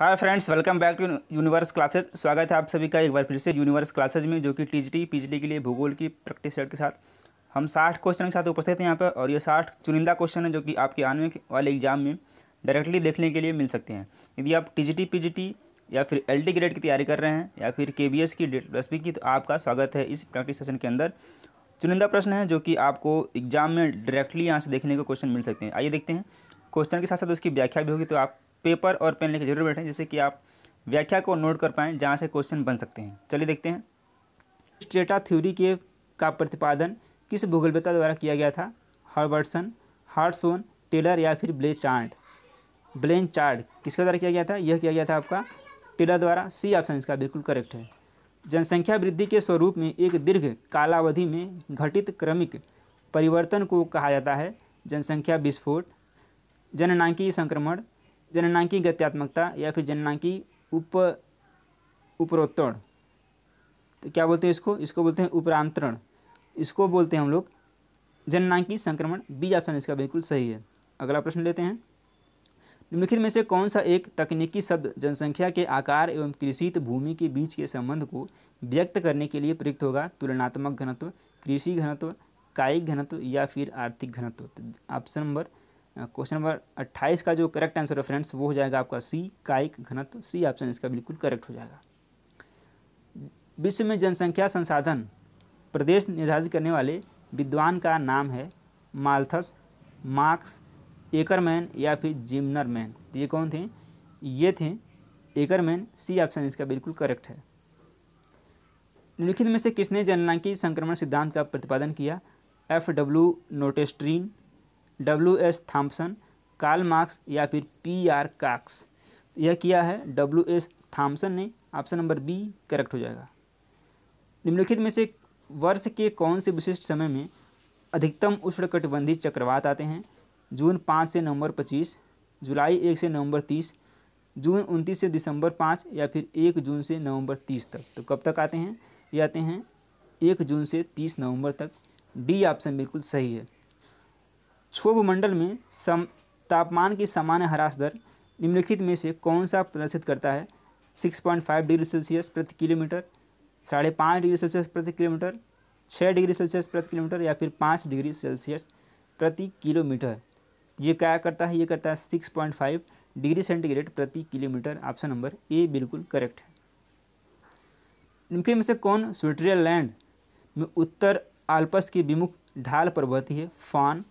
hi friends welcome back to universe classes स्वागत है आप सभी का एक बार फिर से यूनिवर्स क्लासेज में जो कि टीजीटी टी के लिए भूगोल की प्रैक्टिस सेट के साथ हम साठ क्वेश्चन के साथ उपस्थित हैं यहाँ पर और ये साठ चुनिंदा क्वेश्चन है जो कि आपके आने वाले एग्जाम में डायरेक्टली देखने के लिए मिल सकते हैं यदि आप टी टी या फिर एल ग्रेड की तैयारी कर रहे हैं या फिर के की डेट दसवीं की तो आपका स्वागत है इस प्रैक्टिस सेशन के अंदर चुनिंदा प्रश्न है जो कि आपको एग्जाम में डायरेक्टली यहाँ से देखने को क्वेश्चन मिल सकते हैं आइए देखते हैं क्वेश्चन के साथ साथ उसकी व्याख्या भी होगी तो आप पेपर और पेन लेकर जरूर बैठें जैसे कि आप व्याख्या को नोट कर पाएँ जहाँ से क्वेश्चन बन सकते हैं चलिए देखते हैं स्टेटा थ्योरी के का प्रतिपादन किस भूगोलवेता द्वारा किया गया था हर्बर्टसन हार्टसोन टेलर या फिर ब्ले चार्ड ब्लेन चार्ड किसके द्वारा किया गया था यह किया गया था आपका टेलर द्वारा सी ऑप्शन इसका बिल्कुल करेक्ट है जनसंख्या वृद्धि के स्वरूप में एक दीर्घ कालावधि में घटित क्रमिक परिवर्तन को कहा जाता है जनसंख्या विस्फोट जननांकीय संक्रमण जननांकी गत्यात्मकता या फिर जननांकी उप उपरोत्तण तो क्या बोलते हैं इसको इसको बोलते हैं उपरांतरण इसको बोलते हैं हम लोग जननांकी संक्रमण बी ऑप्शन इसका बिल्कुल सही है अगला प्रश्न लेते हैं निम्नलिखित में से कौन सा एक तकनीकी शब्द जनसंख्या के आकार एवं कृषित भूमि के बीच के संबंध को व्यक्त करने के लिए प्रयुक्त होगा तुलनात्मक घनत्व कृषि घनत्व कायिक घनत्व या फिर आर्थिक घनत्व ऑप्शन तो नंबर क्वेश्चन नंबर 28 का जो करेक्ट आंसर है फ्रेंड्स वो हो जाएगा आपका सी कायिक घनत्व सी ऑप्शन इसका बिल्कुल करेक्ट हो जाएगा विश्व में जनसंख्या संसाधन प्रदेश निर्धारित करने वाले विद्वान का नाम है मालथस मार्क्स एकरमैन या फिर जिमनरमैन तो ये कौन थे ये थे एकरमैन सी ऑप्शन इसका बिल्कुल करेक्ट है निम्नलिखित में से किसने जनलांकी संक्रमण सिद्धांत का प्रतिपादन किया F W Notestein W S Thompson Karl Marx या फिर पी आर काक्स यह किया है डब्ल्यू एस थाम्पसन ने ऑप्शन नंबर बी करेक्ट हो जाएगा निम्नलिखित में से वर्ष के कौन से विशिष्ट समय में अधिकतम उष्णकटिबंधीय चक्रवात आते हैं जून पाँच से नवंबर पच्चीस जुलाई एक से नवंबर तीस जून उनतीस से दिसंबर पाँच या फिर एक जून से नवंबर तीस तक तो कब तक आते हैं ये आते हैं एक जून से तीस नवंबर तक डी ऑप्शन बिल्कुल सही है क्षोभ मंडल में सम तापमान की सामान्य ह्रास दर निम्नलिखित में से कौन सा प्रदर्शित करता है 6.5 डिग्री सेल्सियस प्रति किलोमीटर साढ़े पाँच डिग्री सेल्सियस प्रति किलोमीटर छः डिग्री सेल्सियस प्रति किलोमीटर या फिर पाँच डिग्री सेल्सियस प्रति किलोमीटर ये क्या करता है ये करता है six point five degree centigrade प्रति किलोमीटर ऑप्शन नंबर ए बिल्कुल करेक्ट है निम्नलिखित में से कौन स्विटरलैंड में उत्तर आल्पस के विमुख ढाल पर बहती है फान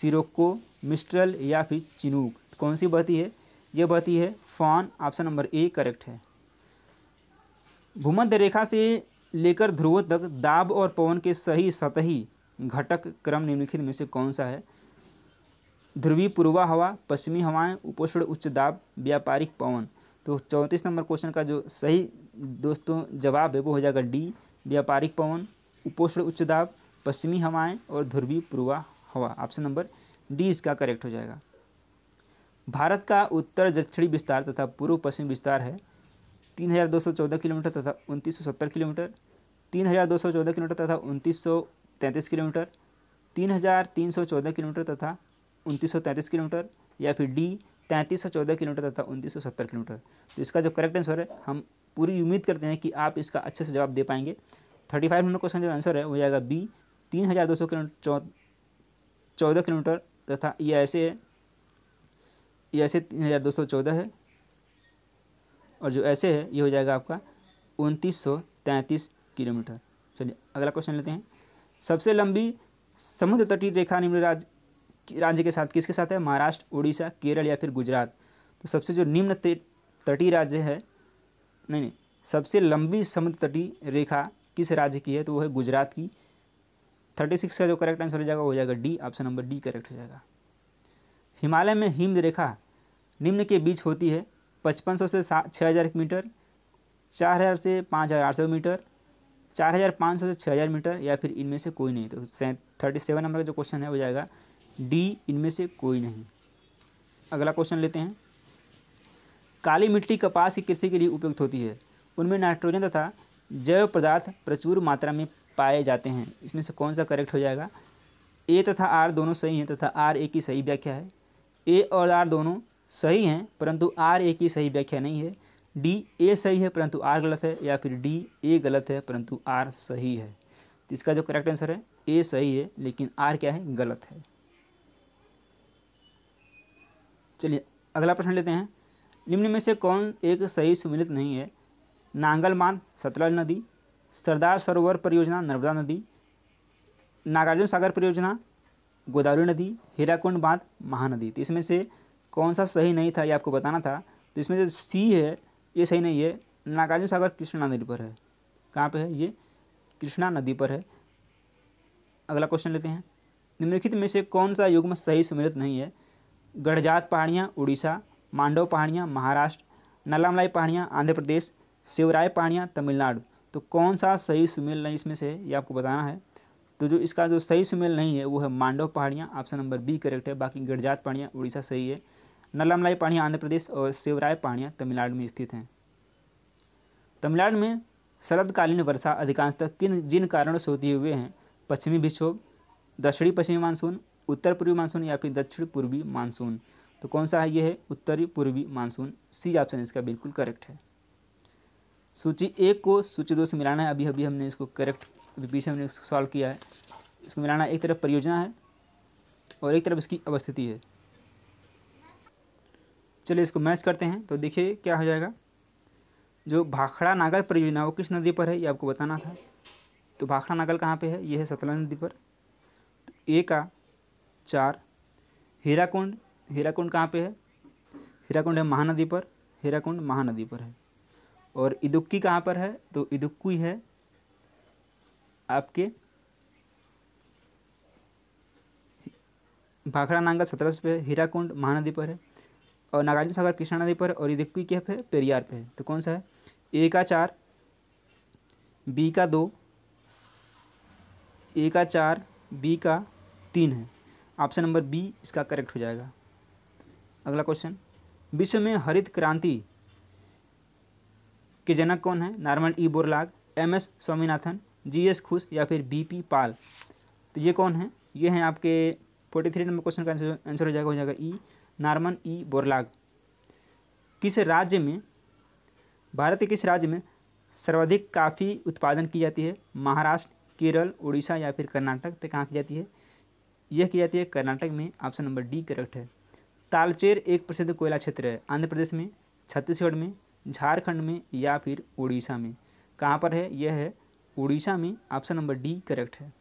सिरोको मिस्ट्रल या फिर चिनूक कौन सी बहती है यह बहती है foehn option number A correct है भूमध्य रेखा से लेकर ध्रुव तक दाब और पवन के सही सतही घटक क्रम निम्नलिखित में से कौन सा है ध्रुवी पूर्वा हवा पश्चिमी हवाएं उपोषण उच्च दाब व्यापारिक पवन तो चौंतीस नंबर क्वेश्चन का जो सही दोस्तों जवाब है वो हो जाएगा डी व्यापारिक पवन उपोषण उच्च दाब पश्चिमी हवाएं और ध्रुवी पूर्वा हवा ऑप्शन नंबर डी इसका करेक्ट हो जाएगा भारत का उत्तर दक्षिणी विस्तार तथा पूर्व पश्चिम विस्तार है 3214 किलोमीटर तथा 2970 किलोमीटर 3214 किलोमीटर तथा 2933 किलोमीटर 3314 किलोमीटर तथा 2933 किलोमीटर या फिर डी 3314 किलोमीटर तथा 2970 किलोमीटर तो इसका जो करेक्ट आंसर है हम पूरी उम्मीद करते हैं कि आप इसका अच्छे से जवाब दे पाएंगे थर्टी फाइव नंबर क्वेश्चन जो आंसर है वो जाएगा बी तीन हज़ार दो सौ चौदह किलोमीटर तथा ये ऐसे है ये ऐसे तीन हज़ार दो सौ चौदह है और जो ऐसे है ये हो जाएगा आपका उनतीस सौ तैंतीस किलोमीटर चलिए अगला क्वेश्चन लेते हैं सबसे लंबी समुद्र तटीय रेखा निम्न राज्य राज्य के साथ किसके साथ है महाराष्ट्र उड़ीसा केरल या फिर गुजरात तो सबसे जो निम्न तटीय राज्य है नहीं नहीं सबसे लंबी समुद्र तटीय रेखा किस राज्य की है तो वो है गुजरात की थर्टी सिक्स का जो करेक्ट आंसर हो जाएगा हो जाएगा D option number D correct हो जाएगा हिमालय में हिम रेखा निम्न के बीच होती है पचपन सौ से छः हज़ार मीटर चार हज़ार से पाँच हज़ार आठ सौ मीटर चार हज़ार पाँच सौ से छः हज़ार मीटर या फिर इनमें से कोई नहीं तो थर्टी सेवन नंबर का जो क्वेश्चन है वो जाएगा डी इनमें से कोई नहीं अगला क्वेश्चन लेते हैं काली मिट्टी कपास की कृषि के लिए उपयुक्त होती है उनमें नाइट्रोजन तथा जैव पदार्थ प्रचुर मात्रा में पाए जाते हैं इसमें से कौन सा करेक्ट हो जाएगा ए तथा आर दोनों सही हैं तथा आर ए की सही व्याख्या है ए और आर दोनों सही हैं परंतु आर ए की सही व्याख्या नहीं है डी ए सही है परंतु आर गलत है या फिर डी ए गलत है परंतु आर सही है तो इसका जो करेक्ट आंसर है ए सही है लेकिन आर क्या है गलत है चलिए अगला प्रश्न लेते हैं निम्न में से कौन एक सही सुमिलित नहीं है नांगलमान सतलज नदी सरदार सरोवर परियोजना नर्मदा नदी नागार्जुन सागर परियोजना गोदावरी नदी हीराकुंड बांध महानदी तो इसमें से कौन सा सही नहीं था ये आपको बताना था तो इसमें जो सी है ये सही नहीं है नागार्जुन सागर कृष्णा नदी पर है कहाँ पे है ये कृष्णा नदी पर है अगला क्वेश्चन लेते हैं निम्नलिखित में से कौन सा युग्म सही सम्मिलित नहीं है गढ़जात पहाड़ियाँ उड़ीसा मांडव पहाड़ियाँ महाराष्ट्र नलामलाई पहाड़ियाँ आंध्र प्रदेश शिवराय पहाड़ियाँ तमिलनाडु तो कौन सा सही सुमेल नहीं इसमें से है ये आपको बताना है तो जो इसका जो सही सुमेल नहीं है वो है मांडव पहाड़ियाँ ऑप्शन नंबर बी करेक्ट है बाकी गड़जात पहाड़ियाँ उड़ीसा सही है नलामलाई पहाड़ियाँ आंध्र प्रदेश और शिवराय पहाड़ियाँ तमिलनाडु में स्थित हैं तमिलनाडु में शरदकालीन वर्षा अधिकांशतः किन जिन कारणों से होती हुए हैं पश्चिमी विक्षोभ दक्षिणी पश्चिमी मानसून उत्तर पूर्वी मानसून या फिर दक्षिण पूर्वी मानसून तो कौन सा है ये है उत्तरी पूर्वी मानसून सी ऑप्शन इसका बिल्कुल करेक्ट है सूची एक को सूची दो से मिलाना है अभी अभी हमने इसको करेक्ट अभी पीछे हमने इसको सॉल्व किया है इसको मिलाना एक तरफ परियोजना है और एक तरफ इसकी अवस्थिति है चलिए इसको मैच करते हैं तो देखिए क्या हो जाएगा जो भाखड़ा नागल परियोजना वो किस नदी पर है ये आपको बताना था तो भाखड़ा नागल कहाँ पे है ये है सतलज नदी पर तो ए का चार हीराकुंड हीराकुंड कहाँ पे है हीराकुंड है महानदी पर हीराकुंड महानदी पर है और इदुक्की कहाँ पर है तो इदुक्की है आपके भाखड़ा नांगल सत्रह सौ पे हीराकुंड महानदी पर है और नागार्जुन सागर कृष्णा नदी पर और इदुक्की के पे पेरियार पे है तो कौन सा है ए का चार बी का दो ए का चार बी का तीन है ऑप्शन नंबर बी इसका करेक्ट हो जाएगा अगला क्वेश्चन विश्व में हरित क्रांति के जनक कौन है Norman E Borlaug M S Swaminathan G S Khush या फिर बी पी पाल तो ये कौन है ये हैं आपके फोर्टी थ्री नंबर क्वेश्चन का आंसर हो जाएगा हो जाएगा ई नॉर्मन ई बोरलाग किस राज्य में भारत के किस राज्य में सर्वाधिक काफ़ी उत्पादन की जाती है महाराष्ट्र केरल उड़ीसा या फिर कर्नाटक तो कहाँ की जाती है यह की जाती है कर्नाटक में ऑप्शन नंबर डी करेक्ट है तालचेर एक प्रसिद्ध कोयला क्षेत्र है आंध्र प्रदेश में छत्तीसगढ़ में झारखंड में या फिर उड़ीसा में कहाँ पर है यह है उड़ीसा में ऑप्शन नंबर डी करेक्ट है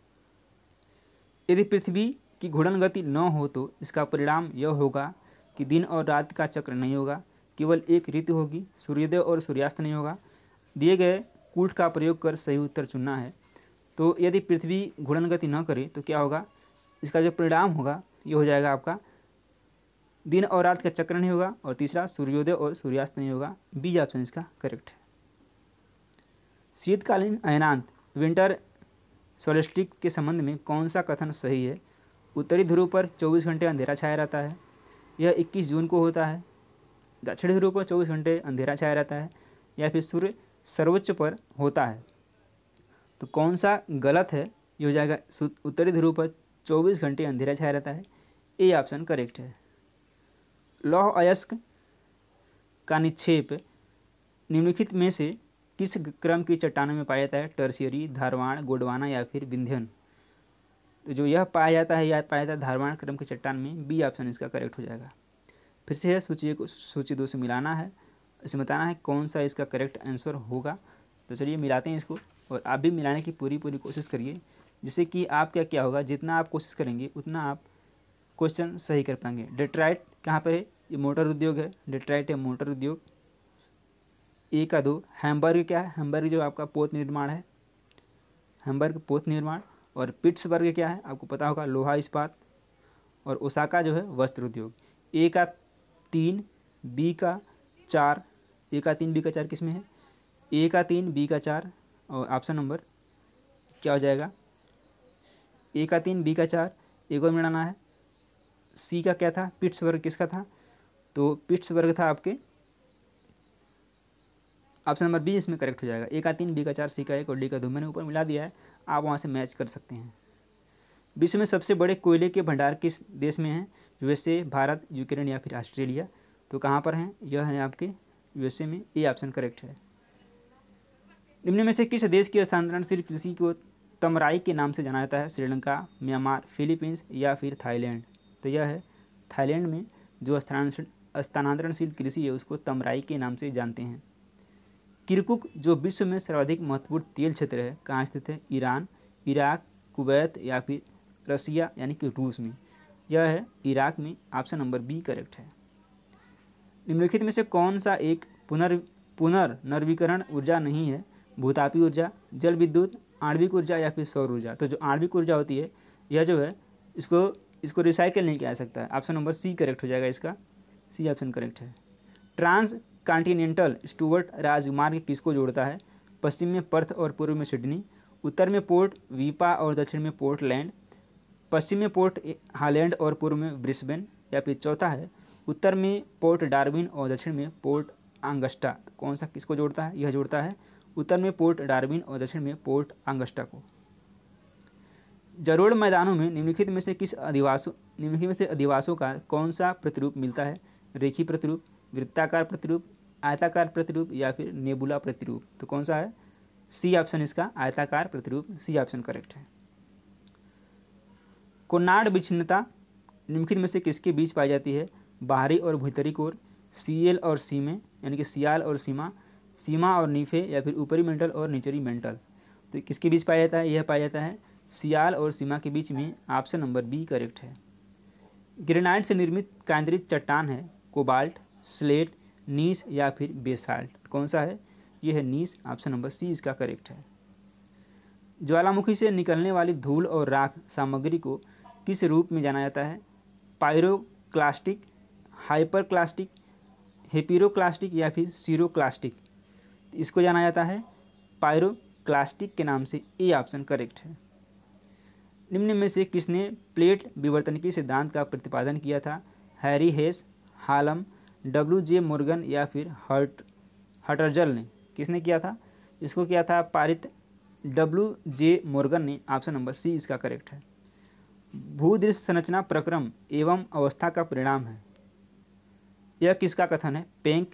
यदि पृथ्वी की घूर्णन गति न हो तो इसका परिणाम यह होगा कि दिन और रात का चक्र नहीं होगा केवल एक ऋतु होगी सूर्योदय और सूर्यास्त नहीं होगा दिए गए कूट का प्रयोग कर सही उत्तर चुनना है तो यदि पृथ्वी घूर्णन गति न करे तो क्या होगा इसका जो परिणाम होगा ये हो जाएगा आपका दिन और रात का चक्र नहीं होगा और तीसरा सूर्योदय और सूर्यास्त नहीं होगा बी ऑप्शन इसका करेक्ट है शीतकालीन अयनांत विंटर सोलिस्टिक के संबंध में कौन सा कथन सही है उत्तरी ध्रुव पर 24 घंटे अंधेरा छाया रहता है यह 21 जून को होता है दक्षिणी ध्रुव पर 24 घंटे अंधेरा छाया रहता है या फिर सूर्य सर्वोच्च पर होता है तो कौन सा गलत है ये हो जाएगा उत्तरी ध्रुव पर 24 घंटे अंधेरा छाया रहता है ए ऑप्शन करेक्ट है लौह अयस्क का निक्षेप निम्नलिखित में से किस क्रम की चट्टानों में पाया जाता है टर्सियरी धारवाण गोडवाना या फिर विंध्यन तो जो यह पाया जाता है या पाया जाता है धारवाण क्रम की चट्टान में बी ऑप्शन इसका करेक्ट हो जाएगा फिर से है सूची को सूची दो से मिलाना है इसे बताना है कौन सा इसका करेक्ट आंसर होगा तो चलिए मिलाते हैं इसको और आप भी मिलाने की पूरी पूरी कोशिश करिए जिससे कि आपका क्या होगा जितना आप कोशिश करेंगे उतना आप क्वेश्चन सही कर पाएंगे डेट्राइट कहाँ पर है ये मोटर उद्योग है डिट्राइट है मोटर उद्योग एक का दो हैम्बर्ग क्या है हैम्बर्ग जो आपका पोत निर्माण है हैम्बर्ग पोत निर्माण और पिट्सबर्ग क्या है आपको पता होगा लोहा इस्पात और ओसाका जो है वस्त्र उद्योग ए का तीन बी का चार ए का तीन बी का चार किस में है ए का तीन बी का चार और ऑप्शन नंबर क्या हो जाएगा ए का तीन बी का चार एक और मिलाना है सी का क्या था पिट्सबर्ग किसका था तो पिट्सबर्ग था आपके ऑप्शन नंबर बी इसमें करेक्ट हो जाएगा ए का तीन बी का चार सी का एक और डी का दो मैंने ऊपर मिला दिया है आप वहाँ से मैच कर सकते हैं विश्व में सबसे बड़े कोयले के भंडार किस देश में हैं यूएसए भारत यूक्रेन या फिर ऑस्ट्रेलिया तो कहाँ पर हैं यह है आपके यूएसए में ए ऑप्शन करेक्ट है निम्न में से किस देश की स्थानांतरणशील कृषि को तमराई के नाम से जाना जाता है श्रीलंका म्यांमार फिलीपींस या फिर थाईलैंड तो यह है थाईलैंड में जो स्थानांतरणशील कृषि है उसको तमराई के नाम से जानते हैं किरकुक जो विश्व में सर्वाधिक महत्वपूर्ण तेल क्षेत्र है कहाँ स्थित है ईरान इराक कुवैत या फिर रसिया यानी कि रूस में यह है इराक में ऑप्शन नंबर बी करेक्ट है निम्नलिखित में से कौन सा एक पुनर् पुनर्नवीकरण ऊर्जा नहीं है भूतापी ऊर्जा जल विद्युत आणविक ऊर्जा या फिर सौर ऊर्जा तो जो आणविक ऊर्जा होती है यह जो है इसको इसको रिसाइकिल नहीं किया जा सकता ऑप्शन नंबर सी करेक्ट हो जाएगा इसका सी ऑप्शन करेक्ट है ट्रांस कॉन्टीनेंटल स्टूवर्ट राजमार्ग किसको जोड़ता है पश्चिम में पर्थ और पूर्व में सिडनी उत्तर में पोर्ट वीपा और दक्षिण में पोर्टलैंड पश्चिम में पोर्ट हालैंड और पूर्व में ब्रिस्बेन या फिर चौथा है उत्तर में पोर्ट डार्विन और दक्षिण में पोर्ट तो आंगस्टा कौन सा किसको जोड़ता है यह जोड़ता है उत्तर में पोर्ट डार्विन और दक्षिण में पोर्ट आंगस्टा को जरोड़ मैदानों में निम्नलिखित में से किस अधिवासों निम्नलिखित में से अधिवासों का कौन सा प्रतिरूप मिलता है रेखी प्रतिरूप वृत्ताकार प्रतिरूप आयताकार प्रतिरूप या फिर नेबुला प्रतिरूप तो कौन सा है सी ऑप्शन इसका आयताकार प्रतिरूप सी ऑप्शन करेक्ट है कोनाड विच्छिन्नता निम्नलिखित में से किसके बीच पाई जाती है बाहरी और भीतरी कोर सीएल और सीमे यानी कि सियाल और सीमा सीमा और नीफे या फिर ऊपरी मेंटल और निचरी मेंटल तो किसके बीच पाया जाता है यह पाया जाता है सियाल और सीमा के बीच में ऑप्शन नंबर बी करेक्ट है ग्रेनाइट से निर्मित केंद्रित चट्टान है कोबाल्ट स्लेट नीस या फिर बेसाल्ट कौन सा है यह है नीस ऑप्शन नंबर सी इसका करेक्ट है ज्वालामुखी से निकलने वाली धूल और राख सामग्री को किस रूप में जाना जाता है पायरोक्लास्टिक हाइपरक्लास्टिक हेपीरोक्लास्टिक या फिर सीरोक्लास्टिक इसको जाना जाता है पायरोक्लास्टिक के नाम से ए ऑप्शन करेक्ट है निम्न में से किसने प्लेट विवर्तन के सिद्धांत का प्रतिपादन किया था Harry Hess Hallam W J Morgan या फिर हर्ट हटरजल ने किसने किया था इसको किया था पारित डब्ल्यू जे मुर्गन ने ऑप्शन नंबर सी इसका करेक्ट है भूदृश्य संरचना प्रक्रम एवं अवस्था का परिणाम है यह किसका कथन है पेंक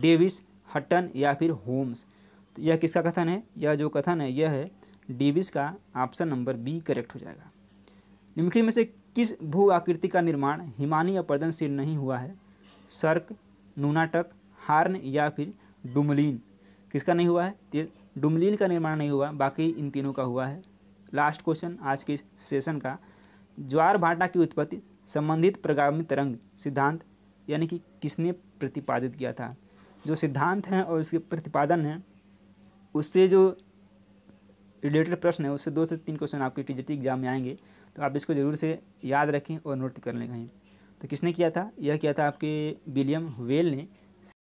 डेविस हटन या फिर होम्स तो यह किसका कथन है यह जो कथन है यह है डेविस का ऑप्शन नंबर बी करेक्ट हो जाएगा निम्नलिखित में से किस भू आकृति का निर्माण हिमानी अपर्दन से नहीं हुआ है सर्क नूनाटक हार्न या फिर डुमलिन किसका नहीं हुआ है डुमलिन का निर्माण नहीं हुआ बाकी इन तीनों का हुआ है लास्ट क्वेश्चन आज के इस सेशन का ज्वार भाटा की उत्पत्ति संबंधित प्रगामी तरंग सिद्धांत यानी कि किसने प्रतिपादित किया था जो सिद्धांत हैं और उसके प्रतिपादन हैं उससे जो रिलेटेड प्रश्न है उससे दो से तीन क्वेश्चन आपके टीजटी एग्जाम में आएंगे तो आप इसको ज़रूर से याद रखें और नोट कर लें कहीं तो किसने किया था यह किया था आपके विलियम वेल ने